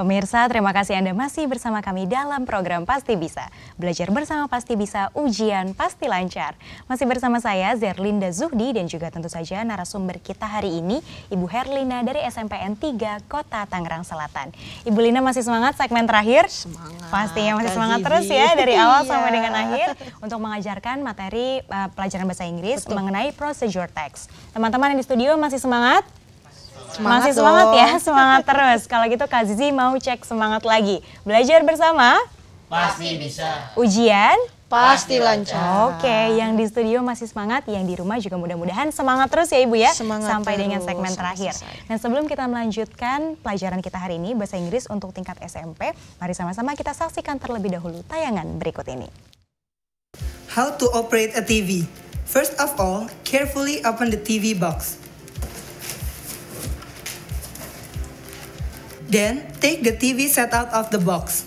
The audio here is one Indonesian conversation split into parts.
Pemirsa, terima kasih Anda masih bersama kami dalam program Pasti Bisa. Belajar bersama Pasti Bisa, ujian pasti lancar. Masih bersama saya Zerlinda Zuhdi dan juga tentu saja narasumber kita hari ini, Ibu Herlina dari SMPN 3 Kota Tangerang Selatan. Ibu Lina masih semangat segmen terakhir? Semangat. Pastinya masih semangat terus ya dari awal iya. sampai dengan akhir untuk mengajarkan materi uh, pelajaran bahasa Inggris Betul. mengenai procedure text. Teman-teman yang di studio masih semangat? Semangat Masih semangat ya, dong. ya, semangat terus. Kalau gitu Kak Zizi mau cek semangat lagi. Belajar bersama? Pasti bisa. Ujian? Pasti lancar. Oke, yang di studio masih semangat, yang di rumah juga mudah-mudahan semangat terus ya Ibu ya. Semangat sampai terus, dengan segmen terakhir. Dan sebelum kita melanjutkan pelajaran kita hari ini, Bahasa Inggris untuk tingkat SMP, mari sama-sama kita saksikan terlebih dahulu tayangan berikut ini. How to operate a TV. First of all, carefully open the TV box. Then, take the TV set out of the box.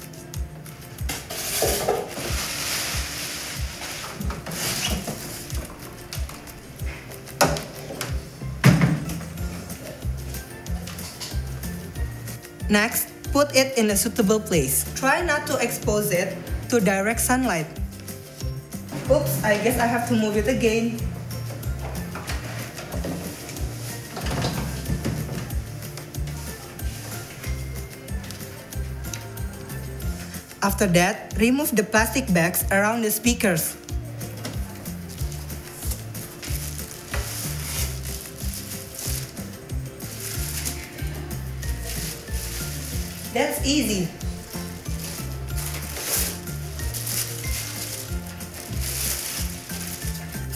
Next, put it in a suitable place. Try not to expose it to direct sunlight. Oops, I guess I have to move it again. After that, remove the plastic bags around the speakers. That's easy.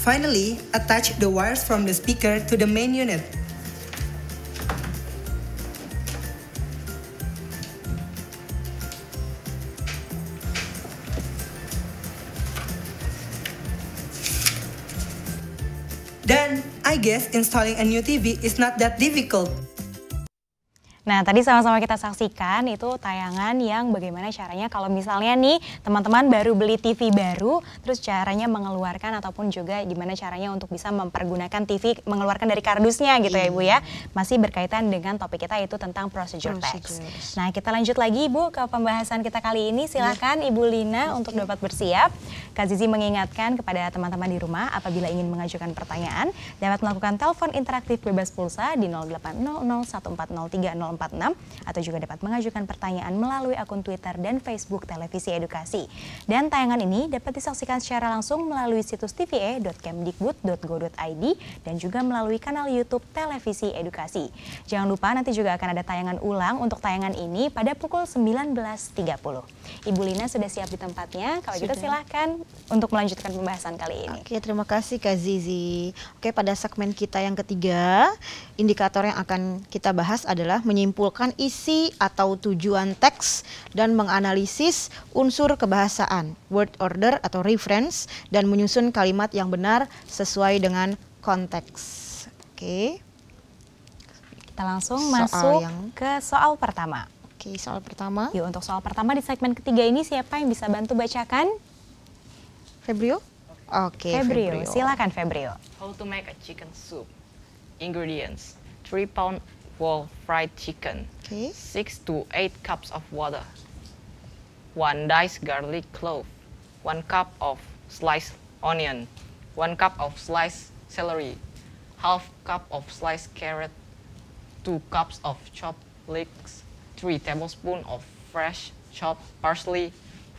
Finally, attach the wires from the speaker to the main unit. I guess installing a new TV is not that difficult. Nah, tadi sama-sama kita saksikan itu tayangan yang bagaimana caranya kalau misalnya nih teman-teman baru beli TV baru, terus caranya mengeluarkan ataupun juga gimana caranya untuk bisa mempergunakan TV mengeluarkan dari kardusnya gitu ya Ibu ya. Iya. Masih berkaitan dengan topik kita itu tentang prosedur tax. Nah, kita lanjut lagi Ibu ke pembahasan kita kali ini. Iya. Silakan Ibu Lina untuk dapat bersiap. Kak Zizi mengingatkan kepada teman-teman di rumah apabila ingin mengajukan pertanyaan dapat melakukan telepon interaktif bebas pulsa di 0800 1403 1046 atau juga dapat mengajukan pertanyaan melalui akun Twitter dan Facebook Televisi Edukasi. Dan tayangan ini dapat disaksikan secara langsung melalui situs tve.kemdikbud.go.id dan juga melalui kanal YouTube Televisi Edukasi. Jangan lupa nanti juga akan ada tayangan ulang untuk tayangan ini pada pukul 19.30. Ibu Lina sudah siap di tempatnya. Kalau gitu sudah. gitu silahkan untuk melanjutkan pembahasan kali ini. Oke, terima kasih Kak Zizi. Oke, pada segmen kita yang ketiga, indikator yang akan kita bahas adalah menyimpan menyimpulkan isi atau tujuan teks dan menganalisis unsur kebahasaan, word order atau reference dan menyusun kalimat yang benar sesuai dengan konteks. Oke. Kita langsung soal masuk yang... ke soal pertama. Oke, soal pertama. Yuk, untuk soal pertama di segmen ketiga ini siapa yang bisa bantu bacakan? Febrio? Oke, okay, Febrio. Febrio. Silakan Febrio. How to make a chicken soup. Ingredients: 3 pound well fried chicken. Okay. Six to eight cups of water. One diced garlic clove. One cup of sliced onion. One cup of sliced celery. Half cup of sliced carrot. Two cups of chopped leeks. Three tablespoons of fresh chopped parsley.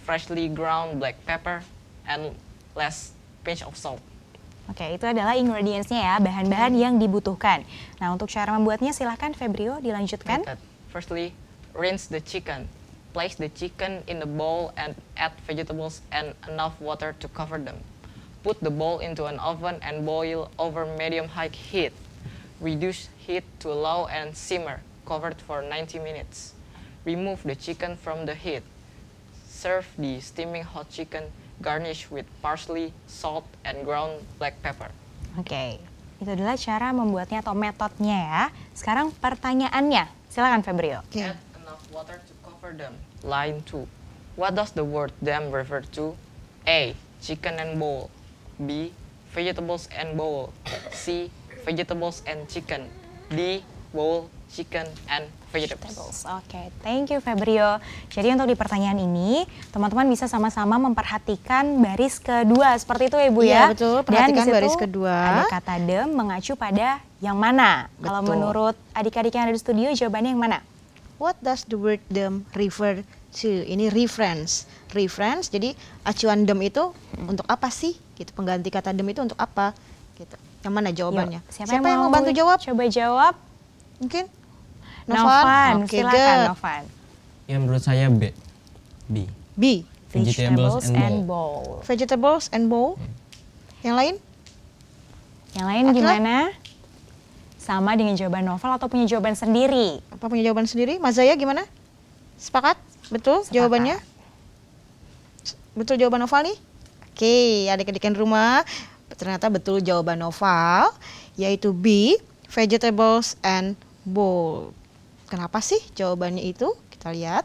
Freshly ground black pepper. And last pinch of salt. Oke, itu adalah ingredients-nya ya, bahan-bahan hmm. yang dibutuhkan. Nah, untuk cara membuatnya silahkan Febrio dilanjutkan. Firstly, rinse the chicken. Place the chicken in the bowl and add vegetables and enough water to cover them. Put the bowl into an oven and boil over medium-high heat. Reduce heat to low and simmer, covered for 90 minutes. Remove the chicken from the heat. Serve the steaming hot chicken garnish with parsley, salt, and ground black pepper. Oke, okay. itu adalah cara membuatnya atau metodenya ya. Sekarang pertanyaannya, silakan Febrio. Okay. Add enough water to cover them. Line 2. What does the word them refer to? A. Chicken and bowl. B. Vegetables and bowl. C. Vegetables and chicken. D. Bowl chicken, and vegetables. Oke, okay. thank you Febrio. Jadi untuk di pertanyaan ini, teman-teman bisa sama-sama memperhatikan baris kedua, seperti itu ya Ibu iya, ya? betul, perhatikan Dan baris kedua. ada kata dem mengacu pada yang mana? Betul. Kalau menurut adik-adik yang ada di studio, jawabannya yang mana? What does the word dem refer to? Ini reference. Reference, jadi acuan dem itu hmm. untuk apa sih? Gitu, pengganti kata dem itu untuk apa? Gitu. Yang mana jawabannya? Yuk, siapa, siapa yang, yang mau bantu jawab? Coba jawab. Mungkin Novan, Novan. Okay, silakan good. Novan. Ya menurut saya B. B. B. Vegetables, Vegetables and, bowl. Vegetables and bowl. Hmm. Yang lain? Yang lain Atla? gimana? Sama dengan jawaban novel atau punya jawaban sendiri? Apa punya jawaban sendiri? Mas Zaya gimana? Sepakat? Betul Sepakat. jawabannya? Betul jawaban novel nih? Oke, adik-adik yang rumah ternyata betul jawaban novel yaitu B, vegetables and bowl. Kenapa sih jawabannya itu? Kita lihat.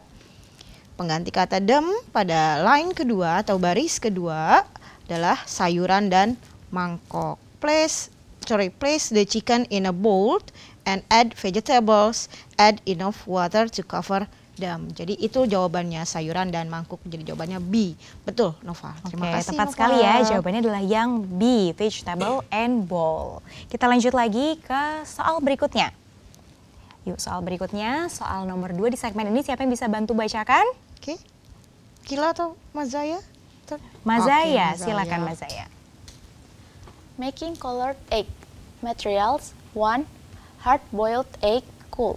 Pengganti kata dem pada line kedua atau baris kedua adalah sayuran dan mangkok. Place sorry, place the chicken in a bowl and add vegetables, add enough water to cover them. Jadi itu jawabannya sayuran dan mangkuk. Jadi jawabannya B. Betul, Nova. Terima Oke, kasih. Tepat Nova. sekali ya. Jawabannya adalah yang B, vegetable and bowl. Kita lanjut lagi ke soal berikutnya. Yuk soal berikutnya, soal nomor 2 di segmen ini siapa yang bisa bantu bacakan? Oke, okay. Kila atau Mazaya? Mazaya, okay, Mazaya. silakan Mazaya. Making colored egg. Materials 1. Hard-boiled egg, cool.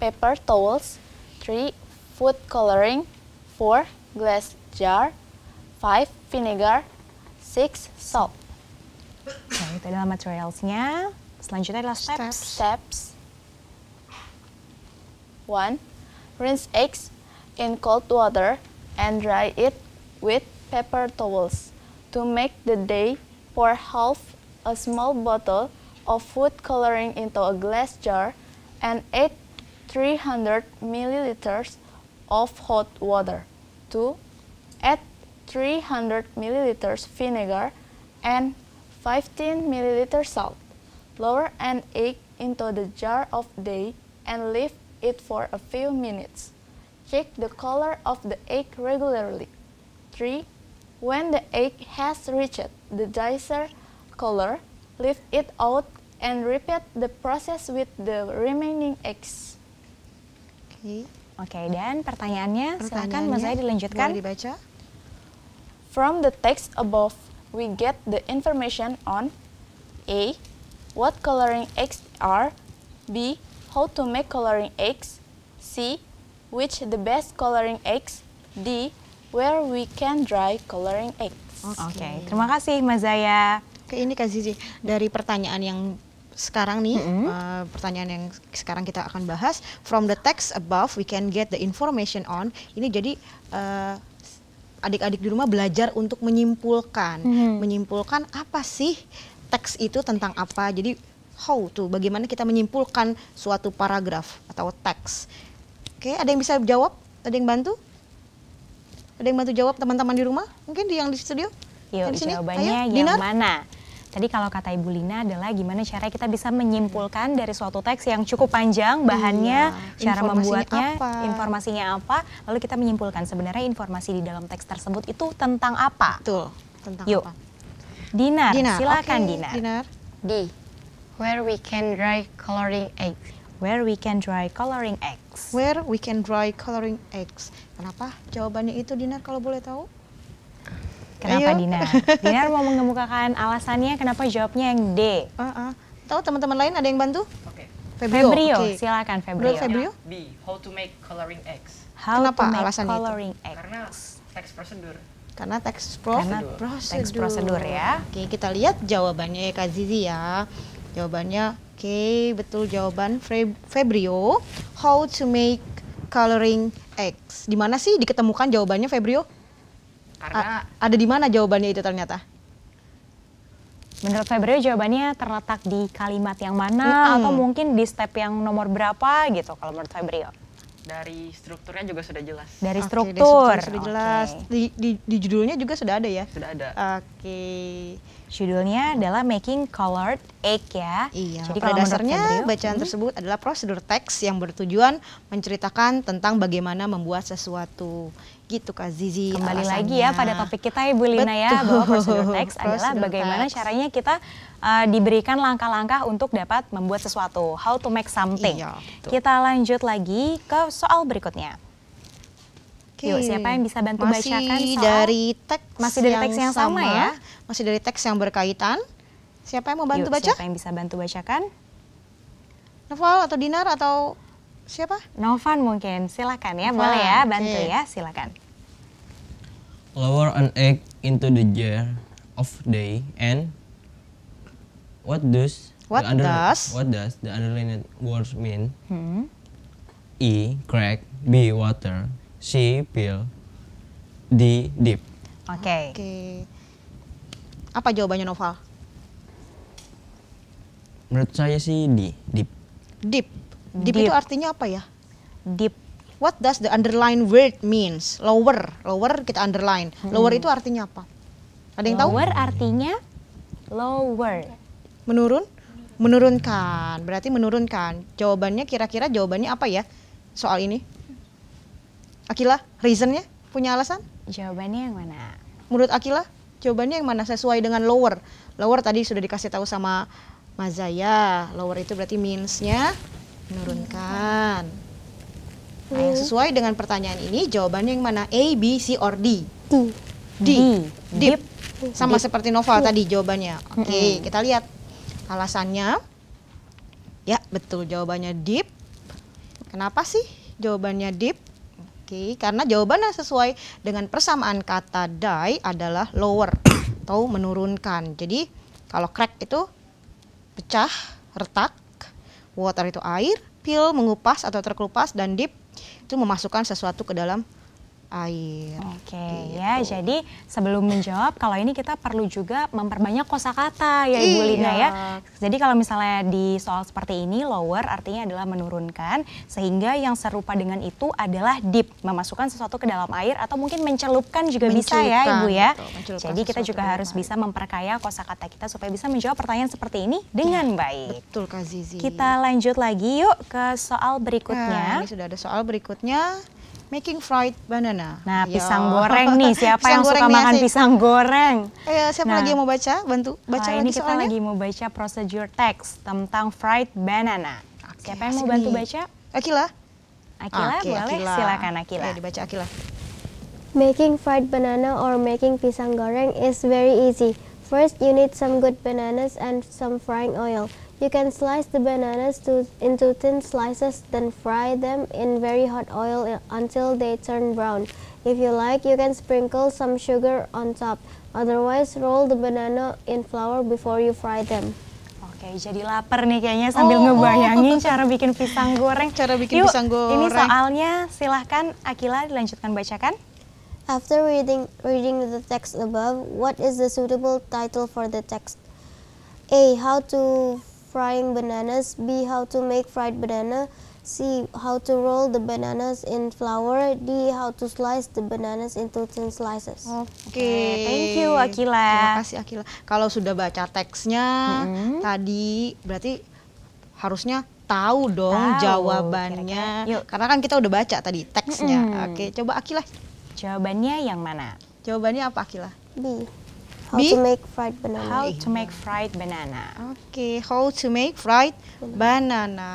Paper towels 3. Food coloring 4. Glass jar 5. Vinegar 6. Salt Nah, itu adalah materialsnya. Selanjutnya adalah steps. Steps. steps 1. Rinse eggs in cold water and dry it with paper towels. To make the dye, pour half a small bottle of food coloring into a glass jar and add 300 milliliters of hot water. 2. Add 300 milliliters vinegar and 15 milliliters salt. Lower an egg into the jar of dye and leave it for a few minutes. Check the color of the egg regularly. 3. When the egg has reached the desired color, lift it out and repeat the process with the remaining eggs. Oke, okay. dan pertanyaannya, pertanyaannya silahkan Mas saya dilanjutkan. dibaca? From the text above, we get the information on A. What coloring eggs are B. How to make coloring eggs. C. Which the best coloring eggs. D. Where we can dry coloring eggs. Oke, okay. okay. terima kasih Mas Zaya. Oke, ini Kak Zizi. Dari pertanyaan yang sekarang nih mm -hmm. uh, pertanyaan yang sekarang kita akan bahas from the text above we can get the information on ini jadi eh, adik-adik di rumah belajar untuk menyimpulkan -hmm. menyimpulkan apa sih teks itu tentang apa jadi how to, bagaimana kita menyimpulkan suatu paragraf atau teks. Oke, ada yang bisa jawab? Ada yang bantu? Ada yang bantu jawab teman-teman di rumah? Mungkin di yang di studio? Yuk, di sini. jawabannya Ayo, yang Dinar? mana? Tadi kalau kata Ibu Lina adalah gimana cara kita bisa menyimpulkan dari suatu teks yang cukup panjang, bahannya, iya, cara membuatnya, apa? informasinya apa, lalu kita menyimpulkan sebenarnya informasi di dalam teks tersebut itu tentang apa. Betul, tentang Yuk. apa. Dinar, Dinar. silakan okay, Dinar. Dinar. Di Where we can dry coloring eggs. Where we can dry coloring eggs. Where we can dry coloring eggs. Kenapa jawabannya itu Dinar kalau boleh tahu? Kenapa Ayo. Dinar? Dinar mau mengemukakan alasannya kenapa jawabnya yang D. Uh -uh. Tahu teman-teman lain ada yang bantu? Oke. Okay. Febrio, Febrio. Okay. silakan Febrio. Febrio? Ya, B. How to make coloring eggs. How Kenapa to make alasannya coloring itu? eggs? Karena teks prosedur karena teks prosedur. prosedur. Teks prosedur ya. Oke, kita lihat jawabannya ya Kak Zizi ya. Jawabannya oke, okay, betul jawaban Febrio. How to make coloring eggs. Di mana sih diketemukan jawabannya Febrio? Karena A ada di mana jawabannya itu ternyata? Menurut Febrio jawabannya terletak di kalimat yang mana mm -hmm. atau mungkin di step yang nomor berapa gitu kalau menurut Febrio dari strukturnya juga sudah jelas. Dari okay, struktur. Dari sudah jelas. Okay. Di, di, di judulnya juga sudah ada ya? Sudah ada. Oke. Okay. Judulnya adalah Making Colored Egg ya. Iya. Jadi pada dasarnya bacaan hmm. tersebut adalah prosedur teks yang bertujuan menceritakan tentang bagaimana membuat sesuatu gitu Kak Zizi. Kembali alasannya. lagi ya pada topik kita Ibu ya, Lina ya, Betul. ya bahwa prosedur teks adalah bagaimana caranya kita uh, diberikan langkah-langkah untuk dapat membuat sesuatu, how to make something. Iya, kita lanjut lagi ke soal berikutnya. Okay. Yuk, siapa yang bisa bantu masih bacakan soal? dari teks masih dari teks yang, yang sama, sama ya? Masih dari teks yang berkaitan. Siapa yang mau bantu Yuk, baca? Siapa yang bisa bantu bacakan? Noval atau Dinar atau siapa? Novan mungkin. Silakan ya, Fun. boleh ya, bantu okay. ya, silakan. Lower an egg into the jar of day and what does what the under, does what does the underlined words mean? Hmm. E crack, B water, C pill, D deep. Oke. Okay. Okay. Apa jawabannya Noval? Menurut saya sih D, deep. Deep. Deep, deep itu artinya apa ya? Deep. What does the underline word means? Lower, lower kita underline. Hmm. Lower itu artinya apa? Ada yang lower tahu? Lower artinya lower. Menurun? Menurunkan. Berarti menurunkan. Jawabannya kira-kira jawabannya apa ya soal ini? Akila, reasonnya punya alasan? Jawabannya yang mana? Menurut Akila, jawabannya yang mana sesuai dengan lower? Lower tadi sudah dikasih tahu sama Mazaya. Lower itu berarti means-nya menurunkan. Nah, yang sesuai dengan pertanyaan ini jawabannya yang mana? A, B, C, or D? D. D. Deep. Sama Deep. seperti novel Deep. tadi jawabannya. Oke, okay, -hmm. kita lihat alasannya. Ya, betul jawabannya deep. Kenapa sih jawabannya deep? Oke, okay, karena jawabannya sesuai dengan persamaan kata die adalah lower atau menurunkan. Jadi, kalau crack itu pecah, retak, Water itu air, peel mengupas atau terkelupas dan dip itu memasukkan sesuatu ke dalam air. Oke gitu. ya, jadi sebelum menjawab, kalau ini kita perlu juga memperbanyak kosakata ya Ibu iya. Lina ya. Jadi kalau misalnya di soal seperti ini, lower artinya adalah menurunkan, sehingga yang serupa dengan itu adalah deep, memasukkan sesuatu ke dalam air atau mungkin mencelupkan juga mencelupkan, bisa ya Ibu ya. Betul, jadi kita juga harus air. bisa memperkaya kosakata kita supaya bisa menjawab pertanyaan seperti ini dengan ya, baik. Betul Kak Zizi. Kita lanjut lagi yuk ke soal berikutnya. Nah, ini sudah ada soal berikutnya making fried banana. Nah, Ayo. pisang goreng nih. Siapa pisang yang suka makan pisang goreng? Eh, siapa nah, lagi yang mau baca? Bantu baca nah, ini kita soalnya. lagi mau baca procedure text tentang fried banana. Okay, siapa yang mau bantu baca? Akila. Akila, okay, boleh. Akila. Silakan Akila. Ayo iya, dibaca Akila. Making fried banana or making pisang goreng is very easy. First, you need some good bananas and some frying oil. You can slice the bananas to, into thin slices, then fry them in very hot oil until they turn brown. If you like, you can sprinkle some sugar on top. Otherwise, roll the banana in flour before you fry them. Oke, jadi lapar nih kayaknya sambil oh, oh. ngebayangin oh. cara bikin pisang goreng. Cara bikin Yuk, pisang goreng. Ini soalnya silahkan Akila dilanjutkan bacakan. After reading reading the text above, what is the suitable title for the text? A. How to frying bananas, B. How to make fried banana, C. How to roll the bananas in flour, D. How to slice the bananas into thin slices. Oke, okay. thank you Akila. Terima kasih Akila. Kalau sudah baca teksnya hmm. tadi berarti harusnya tahu dong tahu, jawabannya. Kira -kira. Yuk. Karena kan kita udah baca tadi teksnya. Hmm. Oke, coba Akila. Jawabannya yang mana? Jawabannya apa Akila? B. How to make fried banana. How to make fried banana. Oke, okay, how to make fried banana.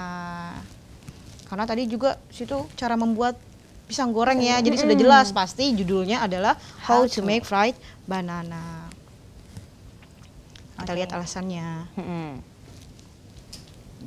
Karena tadi juga situ cara membuat pisang goreng ya. Jadi sudah jelas pasti judulnya adalah how, to, make fried banana. Kita okay. lihat alasannya.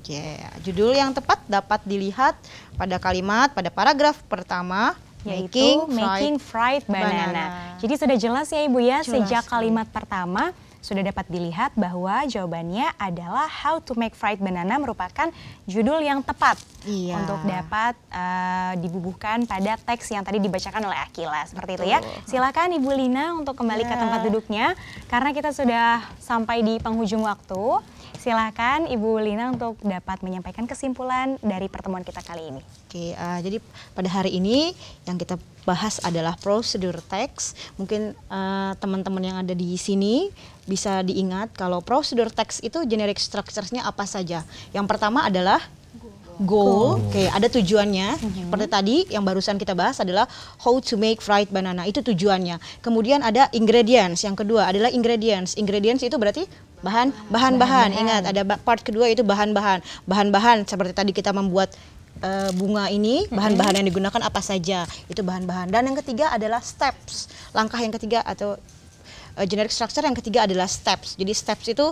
Yeah. Judul yang tepat dapat dilihat pada kalimat pada paragraf pertama yaitu making, making fried, banana. banana. Jadi sudah jelas ya Ibu ya jelas, sejak kalimat ya. pertama sudah dapat dilihat bahwa jawabannya adalah how to make fried banana merupakan judul yang tepat iya. untuk dapat uh, dibubuhkan pada teks yang tadi dibacakan oleh Akila seperti Betul. itu ya. Silakan Ibu Lina untuk kembali yeah. ke tempat iya. duduknya karena kita sudah sampai di penghujung waktu. Silakan Ibu Lina untuk dapat menyampaikan kesimpulan dari pertemuan kita kali ini. Oke, uh, jadi pada hari ini yang kita bahas adalah prosedur teks. Mungkin eh, teman-teman uh, yang ada di sini bisa diingat kalau prosedur teks itu generic structures-nya apa saja. Yang pertama adalah goal, oke, okay, ada tujuannya. Mm-hmm. Seperti tadi yang barusan kita bahas adalah how to make fried banana, itu tujuannya. Kemudian ada ingredients, yang kedua adalah ingredients. Ingredients itu berarti bahan bahan-bahan. Ingat ada part kedua itu bahan-bahan. Bahan-bahan seperti tadi kita membuat eh, bunga ini mm-hmm. bahan-bahan yang digunakan apa saja itu bahan-bahan dan yang ketiga adalah steps langkah yang ketiga atau uh, generic structure yang ketiga adalah steps. Jadi steps itu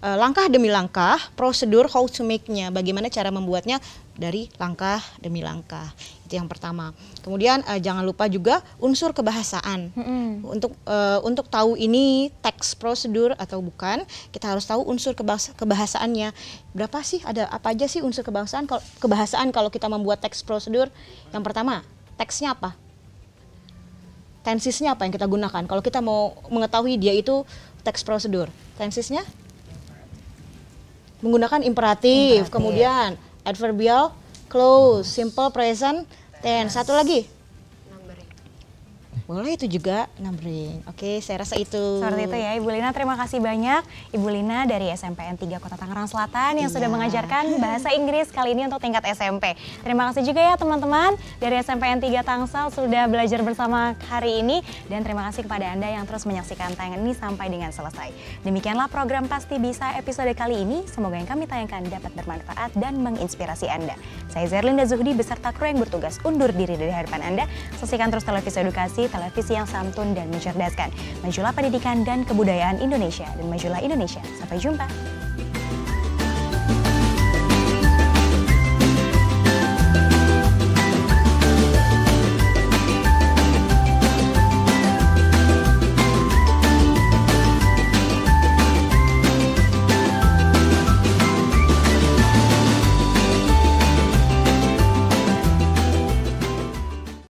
uh, langkah demi langkah, prosedur how to make-nya, bagaimana cara membuatnya dari langkah demi langkah. Itu yang pertama. Kemudian uh, jangan lupa juga unsur kebahasaan. Mm-hmm. Untuk uh, untuk tahu ini teks prosedur atau bukan, kita harus tahu unsur kebahasa, kebahasaannya. Berapa sih ada apa aja sih unsur kebahasaan kalau kebahasaan kalau kita membuat teks prosedur? Yang pertama, teksnya apa? tensisnya apa yang kita gunakan? Kalau kita mau mengetahui dia itu teks prosedur, tensisnya menggunakan imperatif, imperatif. kemudian adverbial, close, simple, present, tense. Satu lagi boleh itu juga numbering. Oke, saya rasa itu. Seperti itu ya, Ibu Lina. Terima kasih banyak Ibu Lina dari SMPN 3 Kota Tangerang Selatan yang iya. sudah mengajarkan bahasa Inggris kali ini untuk tingkat SMP. Terima kasih juga ya teman-teman dari SMPN 3 Tangsel sudah belajar bersama hari ini dan terima kasih kepada Anda yang terus menyaksikan tayangan ini sampai dengan selesai. Demikianlah program Pasti Bisa episode kali ini. Semoga yang kami tayangkan dapat bermanfaat dan menginspirasi Anda. Saya Zerlinda Zuhdi beserta kru yang bertugas undur diri dari hadapan Anda. Saksikan terus televisi edukasi televisi yang santun dan mencerdaskan, Majulah Pendidikan dan Kebudayaan Indonesia dan Majulah Indonesia. Sampai jumpa.